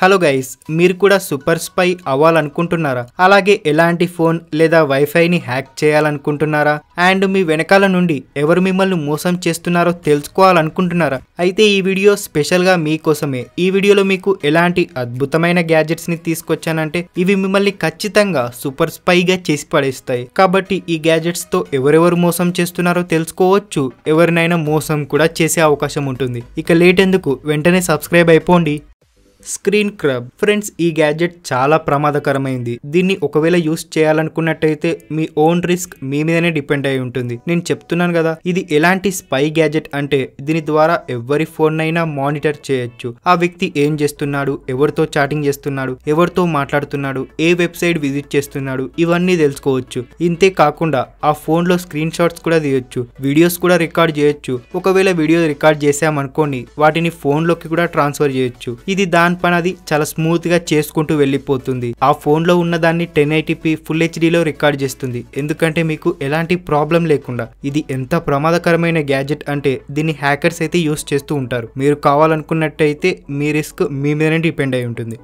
hello guys మీరు కూడా super spy అవ్వాలనుకుంటున్నారా అలాగే ఎలాంటి ఫోన్ లేదా వైఫైని హ్యాక్ చేయాలనుకుంటున్నారా అండ్ మీ వెనకాల నుండి ఎవరు మిమ్మల్ని మోసం చేస్తున్నారో తెలుసుకోవాలనుకుంటున్నారా అయితే ఈ వీడియో స్పెషల్గా మీకోసమే ఈ వీడియోలో మీకు ఎలాంటి అద్భుతమైన గ్యాజెట్స్ని తీసుకొచ్చానంటే ఇవి మిమ్మల్ని ఖచ్చితంగా సూపర్ స్పైగా చేసి పడేస్తాయి కాబట్టి ఈ గ్యాజెట్స్తో ఎవరెవరు మోసం చేస్తున్నారో తెలుసుకోవచ్చు ఎవరినైనా మోసం కూడా చేసే అవకాశం ఉంటుంది ఇక లేట్ ఎందుకు వెంటనే సబ్స్క్రైబ్ అయిపోండి స్క్రీన్ క్రబ్ ఫ్రెండ్స్ ఈ గ్యాడ్జెట్ చాలా ప్రమాదకరమైంది దీన్ని ఒకవేళ యూస్ చేయాలనుకున్నట్టయితే మీ ఓన్ రిస్క్ మీ మీదనే డిపెండ్ అయి ఉంటుంది నేను చెప్తున్నాను కదా ఇది ఎలాంటి స్పై గ్యాడ్జెట్ అంటే దీని ద్వారా ఎవరి ఫోన్ అయినా మానిటర్ చేయొచ్చు ఆ వ్యక్తి ఏం చేస్తున్నాడు ఎవరితో చాటింగ్ చేస్తున్నాడు ఎవరితో మాట్లాడుతున్నాడు ఏ వెబ్సైట్ విజిట్ చేస్తున్నాడు ఇవన్నీ తెలుసుకోవచ్చు ఇంతే కాకుండా ఆ ఫోన్ లో స్క్రీన్ షాట్స్ కూడా తీయొచ్చు వీడియోస్ కూడా రికార్డ్ చేయొచ్చు ఒకవేళ వీడియో రికార్డ్ చేసామనుకోండి వాటిని ఫోన్ లోకి కూడా ట్రాన్స్ఫర్ చేయొచ్చు ఇది దాని చేయాల్సిన పని అది చాలా గా చేసుకుంటూ వెళ్ళిపోతుంది ఆ ఫోన్లో దాన్ని టెన్ ఐటీపీ ఫుల్ హెచ్డిలో రికార్డ్ చేస్తుంది ఎందుకంటే మీకు ఎలాంటి ప్రాబ్లం లేకుండా ఇది ఎంత ప్రమాదకరమైన గ్యాజెట్ అంటే దీన్ని హ్యాకర్స్ అయితే యూస్ చేస్తూ ఉంటారు మీరు కావాలనుకున్నట్టయితే మీ రిస్క్ మీ మీదనే డిపెండ్ అయి ఉంటుంది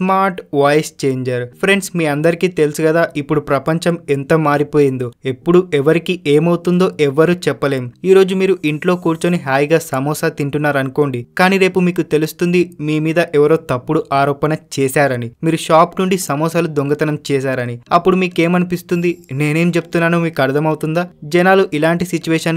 స్మార్ట్ వాయిస్ చేంజర్ ఫ్రెండ్స్ మీ అందరికీ తెలుసు కదా ఇప్పుడు ప్రపంచం ఎంత మారిపోయిందో ఎప్పుడు ఎవరికి ఏమవుతుందో ఎవరు చెప్పలేం ఈ రోజు మీరు ఇంట్లో కూర్చొని హాయిగా సమోసా తింటున్నారు అనుకోండి కానీ రేపు మీకు తెలుస్తుంది మీ మీద ఎవరో తప్పుడు ఆరోపణ చేశారని మీరు షాప్ నుండి సమోసాలు దొంగతనం చేశారని అప్పుడు మీకేమనిపిస్తుంది నేనేం చెప్తున్నానో మీకు అర్థమవుతుందా జనాలు ఇలాంటి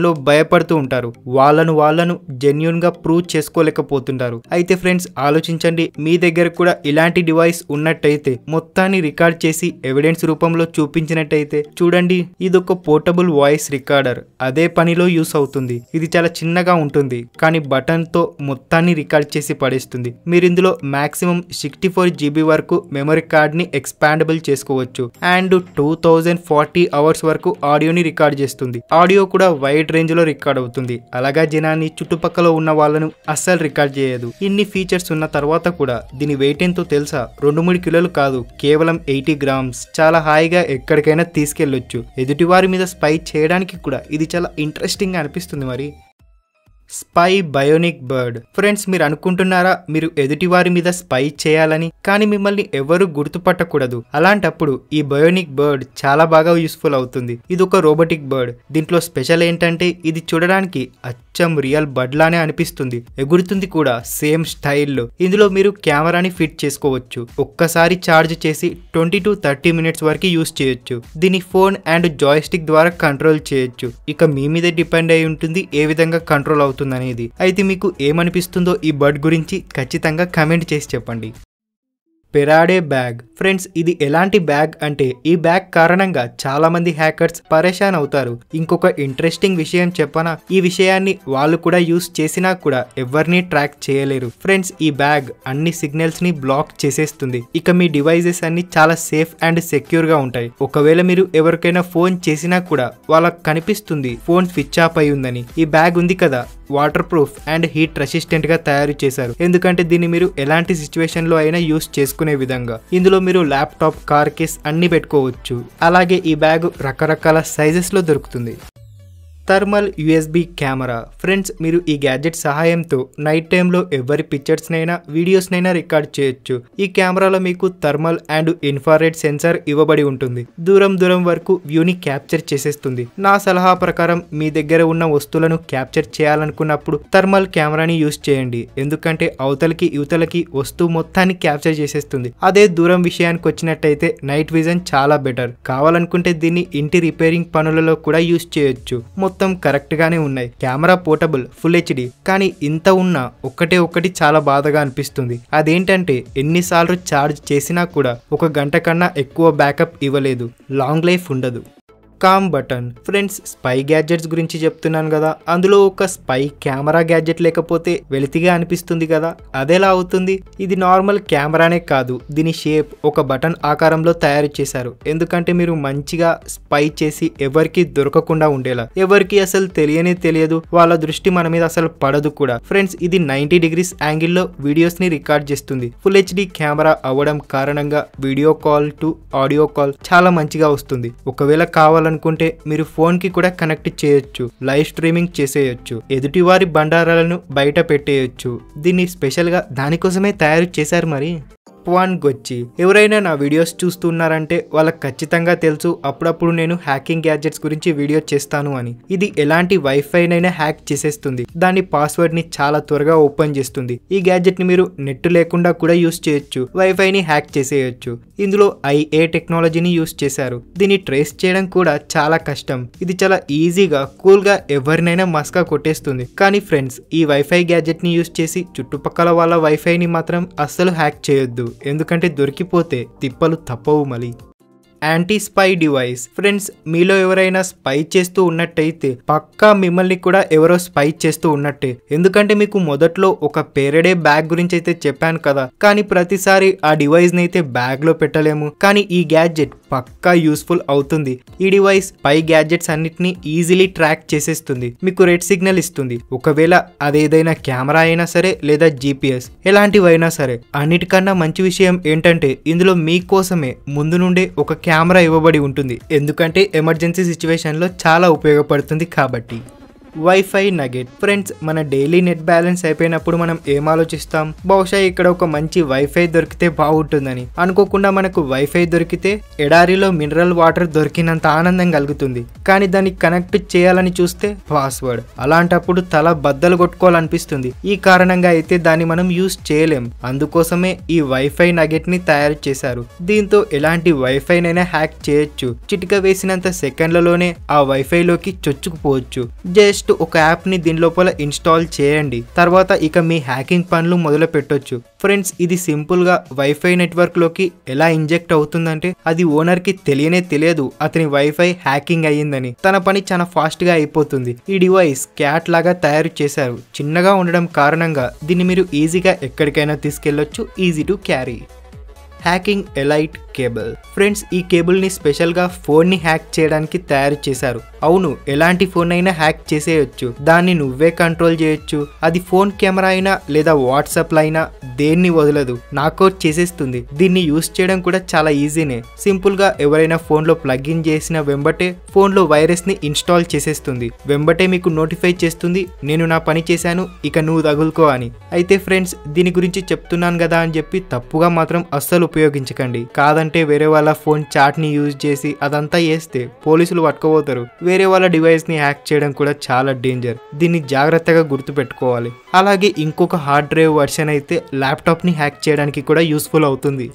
లో భయపడుతూ ఉంటారు వాళ్ళను వాళ్ళను జెన్యున్గా ప్రూవ్ చేసుకోలేకపోతుంటారు అయితే ఫ్రెండ్స్ ఆలోచించండి మీ దగ్గర కూడా ఇలాంటి డివైస్ ఉన్నట్టయితే మొత్తాన్ని రికార్డ్ చేసి ఎవిడెన్స్ రూపంలో చూపించినట్టయితే చూడండి ఇది ఒక పోర్టబుల్ వాయిస్ రికార్డర్ అదే పనిలో యూస్ అవుతుంది ఇది చాలా చిన్నగా ఉంటుంది కానీ బటన్తో మొత్తాన్ని రికార్డ్ చేసి పడేస్తుంది మీరు ఇందులో మాక్సిమం సిక్స్టీ ఫోర్ జీబీ వరకు మెమరీ కార్డ్ని ఎక్స్పాండబుల్ చేసుకోవచ్చు and two thousand forty hours వరకు ఆడియోని రికార్డ్ చేస్తుంది ఆడియో కూడా వైడ్ రేంజ్ లో రికార్డ్ అవుతుంది అలాగా జనాన్ని చుట్టుపక్కల ఉన్న వాళ్ళను అస్సలు రికార్డ్ చేయదు ఇన్ని ఫీచర్స్ ఉన్న తర్వాత కూడా దీని వెయిట్ ఎంతో తెలుసా రెండు మూడు కిలోలు కాదు కేవలం ఎయిటీ గ్రామ్స్ చాలా హాయిగా ఎక్కడికైనా తీసుకెళ్లొచ్చు ఎదుటివారి మీద స్పై చేయడానికి కూడా ఇది చాలా ఇంట్రెస్టింగ్ అనిపిస్తుంది మరి స్పై బయోనిక్ బర్డ్ ఫ్రెండ్స్ మీరు అనుకుంటున్నారా మీరు ఎదుటి వారి మీద స్పై చేయాలని కానీ మిమ్మల్ని ఎవరు గుర్తుపట్టకూడదు అలాంటప్పుడు ఈ బయోనిక్ బర్డ్ చాలా బాగా యూస్ఫుల్ అవుతుంది ఇది ఒక రోబోటిక్ బర్డ్ దీంట్లో స్పెషల్ ఏంటంటే ఇది చూడడానికి అచ్చం రియల్ బర్డ్ లానే అనిపిస్తుంది ఎగురుతుంది కూడా సేమ్ స్టైల్లో ఇందులో మీరు కెమెరాని ఫిట్ చేసుకోవచ్చు ఒక్కసారి ఛార్జ్ చేసి ట్వంటీ టు థర్టీ మినిట్స్ వరకు యూస్ చేయొచ్చు దీని ఫోన్ అండ్ జాయిస్టిక్ ద్వారా కంట్రోల్ చేయొచ్చు ఇక మీ మీద డిపెండ్ అయి ఉంటుంది ఏ విధంగా కంట్రోల్ అవుతుంది అవుతుందనేది అయితే మీకు ఏమనిపిస్తుందో ఈ బర్డ్ గురించి ఖచ్చితంగా కమెంట్ చేసి చెప్పండి పెరాడే బ్యాగ్ ఫ్రెండ్స్ ఇది ఎలాంటి బ్యాగ్ అంటే ఈ బ్యాగ్ కారణంగా చాలా మంది హ్యాకర్స్ పరేషాన్ అవుతారు ఇంకొక ఇంట్రెస్టింగ్ విషయం చెప్పనా ఈ విషయాన్ని వాళ్ళు కూడా యూస్ చేసినా కూడా ఎవరిని ట్రాక్ చేయలేరు ఫ్రెండ్స్ ఈ బ్యాగ్ అన్ని సిగ్నల్స్ ని బ్లాక్ చేసేస్తుంది ఇక మీ డివైజెస్ అన్ని చాలా సేఫ్ అండ్ సెక్యూర్ గా ఉంటాయి ఒకవేళ మీరు ఎవరికైనా ఫోన్ చేసినా కూడా వాళ్ళకు కనిపిస్తుంది ఫోన్ స్విచ్ ఆఫ్ అయి ఉందని ఈ బ్యాగ్ ఉంది కదా వాటర్ ప్రూఫ్ అండ్ హీట్ రెసిస్టెంట్గా తయారు చేశారు ఎందుకంటే దీన్ని మీరు ఎలాంటి లో అయినా యూస్ చేసుకునే విధంగా ఇందులో మీరు ల్యాప్టాప్ కార్ కేస్ అన్ని పెట్టుకోవచ్చు అలాగే ఈ బ్యాగ్ రకరకాల సైజెస్లో దొరుకుతుంది థర్మల్ యూఎస్బి కెమెరా ఫ్రెండ్స్ మీరు ఈ గ్యాడ్జెట్ సహాయంతో నైట్ టైంలో ఎవరి పిక్చర్స్నైనా వీడియోస్నైనా రికార్డ్ చేయొచ్చు ఈ కెమెరాలో మీకు థర్మల్ అండ్ ఇన్ఫారెడ్ సెన్సార్ ఇవ్వబడి ఉంటుంది దూరం దూరం వరకు వ్యూని క్యాప్చర్ చేసేస్తుంది నా సలహా ప్రకారం మీ దగ్గర ఉన్న వస్తువులను క్యాప్చర్ చేయాలనుకున్నప్పుడు థర్మల్ కెమెరాని యూస్ చేయండి ఎందుకంటే అవతలకి యువతలకి వస్తువు మొత్తాన్ని క్యాప్చర్ చేసేస్తుంది అదే దూరం విషయానికి వచ్చినట్టయితే నైట్ విజన్ చాలా బెటర్ కావాలనుకుంటే దీన్ని ఇంటి రిపేరింగ్ పనులలో కూడా యూస్ చేయొచ్చు మొత్తం కరెక్ట్గానే ఉన్నాయి కెమెరా పోర్టబుల్ ఫుల్ హెచ్డి కానీ ఇంత ఉన్నా ఒక్కటే ఒక్కటి చాలా బాధగా అనిపిస్తుంది అదేంటంటే ఎన్నిసార్లు ఛార్జ్ చేసినా కూడా ఒక గంట కన్నా ఎక్కువ బ్యాకప్ ఇవ్వలేదు లాంగ్ లైఫ్ ఉండదు cam button friends spy gadgets గురించి చెప్తున్నాను కదా అందులో ఒక స్పై కెమెరా గ్యాడ్జెట్ లేకపోతే వెలితిగా అనిపిస్తుంది కదా అదేలా అవుతుంది ఇది నార్మల్ కెమెరానే కాదు దీని షేప్ ఒక బటన్ ఆకారంలో తయారు చేశారు ఎందుకంటే మీరు మంచిగా స్పై చేసి ఎవరికి దొరకకుండా ఉండేలా ఎవరికి అసలు తెలియనే తెలియదు వాళ్ళ దృష్టి మన మీద అసలు పడదు కూడా ఫ్రెండ్స్ ఇది నైన్టీ డిగ్రీస్ యాంగిల్లో వీడియోస్ ని రికార్డ్ చేస్తుంది ఫుల్ హెచ్డి కెమెరా అవ్వడం కారణంగా video call to audio call చాలా మంచిగా వస్తుంది ఒకవేళ కావాలని చేయాలనుకుంటే మీరు కి కూడా కనెక్ట్ చేయొచ్చు లైవ్ స్ట్రీమింగ్ చేసేయచ్చు వారి బండారాలను బయట పెట్టేయచ్చు దీన్ని స్పెషల్ గా దానికోసమే తయారు చేశారు మరి టాప్ గొచ్చి ఎవరైనా నా వీడియోస్ చూస్తున్నారంటే వాళ్ళకి ఖచ్చితంగా తెలుసు అప్పుడప్పుడు నేను హ్యాకింగ్ గ్యాడ్జెట్స్ గురించి వీడియో చేస్తాను అని ఇది ఎలాంటి వైఫైనైనా హ్యాక్ చేసేస్తుంది దాని పాస్వర్డ్ని చాలా త్వరగా ఓపెన్ చేస్తుంది ఈ గ్యాడ్జెట్ని మీరు నెట్ లేకుండా కూడా యూస్ చేయొచ్చు వైఫైని హ్యాక్ చేసేయచ్చు ఇందులో ఐఏ టెక్నాలజీని యూస్ చేశారు దీన్ని ట్రేస్ చేయడం కూడా చాలా కష్టం ఇది చాలా ఈజీగా కూల్గా ఎవరినైనా మస్కా కొట్టేస్తుంది కానీ ఫ్రెండ్స్ ఈ వైఫై ని యూస్ చేసి చుట్టుపక్కల వాళ్ళ వైఫైని మాత్రం అస్సలు హ్యాక్ చేయొద్దు ఎందుకంటే దొరికిపోతే తిప్పలు తప్పవు మలి యాంటీ స్పై డివైస్ ఫ్రెండ్స్ మీలో ఎవరైనా స్పై చేస్తూ ఉన్నట్టయితే పక్కా మిమ్మల్ని కూడా ఎవరో స్పై చేస్తూ ఉన్నట్టే ఎందుకంటే మీకు మొదట్లో ఒక పేరడే బ్యాగ్ గురించి అయితే చెప్పాను కదా కానీ ప్రతిసారి ఆ డివైస్ ని అయితే బ్యాగ్ లో పెట్టలేము కానీ ఈ గ్యాడ్జెట్ పక్కా యూస్ఫుల్ అవుతుంది ఈ డివైస్ పై గ్యాడ్జెట్స్ అన్నిటిని ఈజీలీ ట్రాక్ చేసేస్తుంది మీకు రెడ్ సిగ్నల్ ఇస్తుంది ఒకవేళ అదేదైనా కెమెరా అయినా సరే లేదా జీపీఎస్ ఎలాంటివైనా సరే అన్నిటికన్నా మంచి విషయం ఏంటంటే ఇందులో మీకోసమే ముందు నుండే ఒక కెమెరా కెమెరా ఇవ్వబడి ఉంటుంది ఎందుకంటే ఎమర్జెన్సీ సిచ్యువేషన్లో చాలా ఉపయోగపడుతుంది కాబట్టి వైఫై నగెట్ ఫ్రెండ్స్ మన డైలీ నెట్ బ్యాలెన్స్ అయిపోయినప్పుడు మనం ఏం ఆలోచిస్తాం బహుశా ఇక్కడ ఒక మంచి వైఫై దొరికితే బాగుంటుందని అనుకోకుండా మనకు వైఫై దొరికితే ఎడారిలో మినరల్ వాటర్ దొరికినంత ఆనందం కలుగుతుంది కానీ దాన్ని కనెక్ట్ చేయాలని చూస్తే పాస్వర్డ్ అలాంటప్పుడు తల బద్దలు కొట్టుకోవాలనిపిస్తుంది ఈ కారణంగా అయితే దాన్ని మనం యూస్ చేయలేం అందుకోసమే ఈ వైఫై నగెట్ ని తయారు చేశారు దీంతో ఎలాంటి వైఫై నైనా హ్యాక్ చేయొచ్చు చిటిక వేసినంత సెకండ్లలోనే ఆ వైఫై లోకి చొచ్చుకుపోవచ్చు జస్ట్ జస్ట్ ఒక యాప్ని దీని లోపల ఇన్స్టాల్ చేయండి తర్వాత ఇక మీ హ్యాకింగ్ పనులు మొదలు పెట్టొచ్చు ఫ్రెండ్స్ ఇది సింపుల్గా వైఫై నెట్వర్క్లోకి ఎలా ఇంజెక్ట్ అవుతుందంటే అది ఓనర్కి తెలియనే తెలియదు అతని వైఫై హ్యాకింగ్ అయ్యిందని తన పని చాలా ఫాస్ట్గా అయిపోతుంది ఈ డివైస్ క్యాట్ లాగా తయారు చేశారు చిన్నగా ఉండడం కారణంగా దీన్ని మీరు ఈజీగా ఎక్కడికైనా తీసుకెళ్లొచ్చు easy to carry hacking elite cable friends ఈ కేబుల్ని స్పెషల్గా ఫోన్ని హ్యాక్ చేయడానికి తయారు చేశారు అవును ఎలాంటి ఫోన్ అయినా హ్యాక్ చేసేయచ్చు దాన్ని నువ్వే కంట్రోల్ చేయొచ్చు అది ఫోన్ కెమెరా అయినా లేదా వాట్సాప్ అయినా దేన్ని వదలదు నాకౌట్ చేసేస్తుంది దీన్ని యూస్ చేయడం కూడా చాలా ఈజీనే సింపుల్ గా ఎవరైనా ఫోన్ లో ప్లగ్ ఇన్ చేసిన వెంబటే ఫోన్ లో వైరస్ ని ఇన్స్టాల్ చేసేస్తుంది వెంబటే మీకు నోటిఫై చేస్తుంది నేను నా పని చేశాను ఇక నువ్వు తగులుకో అని అయితే ఫ్రెండ్స్ దీని గురించి చెప్తున్నాను కదా అని చెప్పి తప్పుగా మాత్రం అస్సలు ఉపయోగించకండి కాదని లేదంటే వేరే వాళ్ళ ఫోన్ చాట్ని యూజ్ చేసి అదంతా వేస్తే పోలీసులు పట్టుకోబోతారు వేరే వాళ్ళ డివైస్ని హ్యాక్ చేయడం కూడా చాలా డేంజర్ దీన్ని జాగ్రత్తగా గుర్తుపెట్టుకోవాలి అలాగే ఇంకొక హార్డ్ డ్రైవ్ వర్షన్ అయితే ల్యాప్టాప్ని హ్యాక్ చేయడానికి కూడా యూస్ఫుల్ అవుతుంది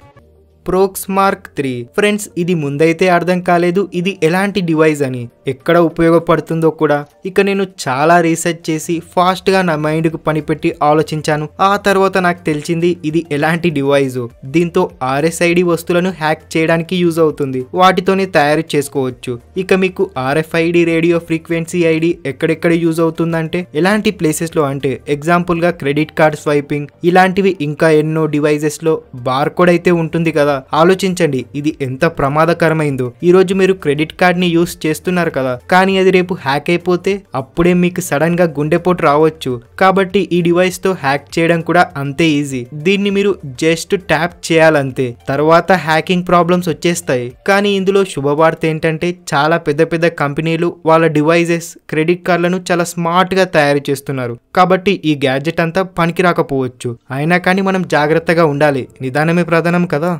ప్రోక్స్ మార్క్ త్రీ ఫ్రెండ్స్ ఇది ముందైతే అర్థం కాలేదు ఇది ఎలాంటి డివైస్ అని ఎక్కడ ఉపయోగపడుతుందో కూడా ఇక నేను చాలా రీసెర్చ్ చేసి ఫాస్ట్గా నా మైండ్కు పనిపెట్టి ఆలోచించాను ఆ తర్వాత నాకు తెలిసింది ఇది ఎలాంటి డివైస్ దీంతో ఆర్ఎస్ఐడి వస్తువులను హ్యాక్ చేయడానికి యూజ్ అవుతుంది వాటితోనే తయారు చేసుకోవచ్చు ఇక మీకు ఆర్ఎఫ్ఐడి రేడియో ఫ్రీక్వెన్సీ ఐడి ఎక్కడెక్కడ యూజ్ అవుతుందంటే ఎలాంటి ప్లేసెస్లో అంటే ఎగ్జాంపుల్గా క్రెడిట్ కార్డ్ స్వైపింగ్ ఇలాంటివి ఇంకా ఎన్నో డివైజెస్లో బార్ అయితే ఉంటుంది కదా ఆలోచించండి ఇది ఎంత ప్రమాదకరమైందో ఈరోజు మీరు క్రెడిట్ కార్డ్ని యూస్ చేస్తున్నారు కదా కానీ అది రేపు హ్యాక్ అయిపోతే అప్పుడే మీకు సడన్గా గుండెపోటు రావచ్చు కాబట్టి ఈ డివైస్తో హ్యాక్ చేయడం కూడా అంతే ఈజీ దీన్ని మీరు జస్ట్ ట్యాప్ చేయాలంతే తర్వాత హ్యాకింగ్ ప్రాబ్లమ్స్ వచ్చేస్తాయి కానీ ఇందులో శుభవార్త ఏంటంటే చాలా పెద్ద పెద్ద కంపెనీలు వాళ్ళ డివైజెస్ క్రెడిట్ కార్డులను చాలా స్మార్ట్గా తయారు చేస్తున్నారు కాబట్టి ఈ గ్యాడ్జెట్ అంతా పనికి రాకపోవచ్చు అయినా కానీ మనం జాగ్రత్తగా ఉండాలి నిదానమే ప్రధానం కదా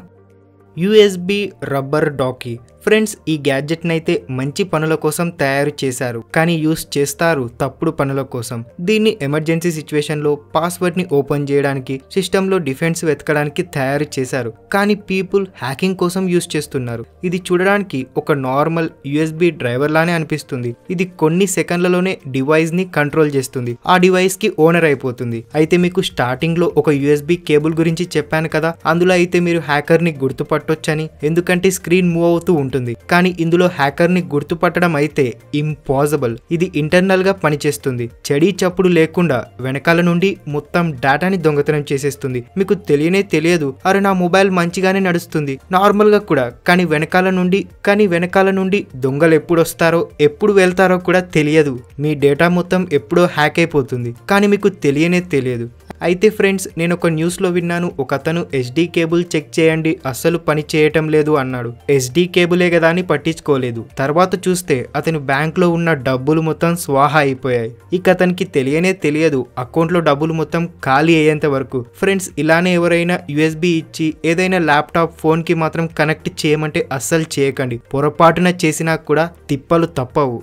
యూఎస్బి రబ్బర్ డాకీ ఫ్రెండ్స్ ఈ గ్యాడ్జెట్ని అయితే మంచి పనుల కోసం తయారు చేశారు కానీ యూస్ చేస్తారు తప్పుడు పనుల కోసం దీన్ని ఎమర్జెన్సీ సిచ్యువేషన్లో పాస్వర్డ్ని ఓపెన్ చేయడానికి సిస్టంలో డిఫెన్స్ వెతకడానికి తయారు చేశారు కానీ పీపుల్ హ్యాకింగ్ కోసం యూస్ చేస్తున్నారు ఇది చూడడానికి ఒక నార్మల్ యుఎస్బి డ్రైవర్ లానే అనిపిస్తుంది ఇది కొన్ని సెకండ్లలోనే డివైస్ని కంట్రోల్ చేస్తుంది ఆ డివైస్ కి ఓనర్ అయిపోతుంది అయితే మీకు స్టార్టింగ్లో ఒక యుఎస్బి కేబుల్ గురించి చెప్పాను కదా అందులో అయితే మీరు హ్యాకర్ని గుర్తుపట్టు పట్టొచ్చని ఎందుకంటే స్క్రీన్ మూవ్ అవుతూ ఉంటుంది కానీ ఇందులో హ్యాకర్ ని గుర్తుపట్టడం అయితే ఇంపాసిబుల్ ఇది ఇంటర్నల్ గా పనిచేస్తుంది చెడి చప్పుడు లేకుండా వెనకాల నుండి మొత్తం డేటాని దొంగతనం చేసేస్తుంది మీకు తెలియనే తెలియదు అరే నా మొబైల్ మంచిగానే నడుస్తుంది నార్మల్ గా కూడా కానీ వెనకాల నుండి కానీ వెనకాల నుండి దొంగలు ఎప్పుడు వస్తారో ఎప్పుడు వెళ్తారో కూడా తెలియదు మీ డేటా మొత్తం ఎప్పుడో హ్యాక్ అయిపోతుంది కానీ మీకు తెలియనే తెలియదు అయితే ఫ్రెండ్స్ నేను ఒక న్యూస్లో విన్నాను ఒక అతను ఎస్డి కేబుల్ చెక్ చేయండి అసలు పని చేయటం లేదు అన్నాడు ఎస్డి కేబులే కదా అని పట్టించుకోలేదు తర్వాత చూస్తే అతని బ్యాంక్లో ఉన్న డబ్బులు మొత్తం స్వాహా అయిపోయాయి ఇక అతనికి తెలియనే తెలియదు అకౌంట్లో డబ్బులు మొత్తం ఖాళీ అయ్యేంత వరకు ఫ్రెండ్స్ ఇలానే ఎవరైనా యుఎస్బి ఇచ్చి ఏదైనా ల్యాప్టాప్ ఫోన్కి మాత్రం కనెక్ట్ చేయమంటే అస్సలు చేయకండి పొరపాటున చేసినా కూడా తిప్పలు తప్పవు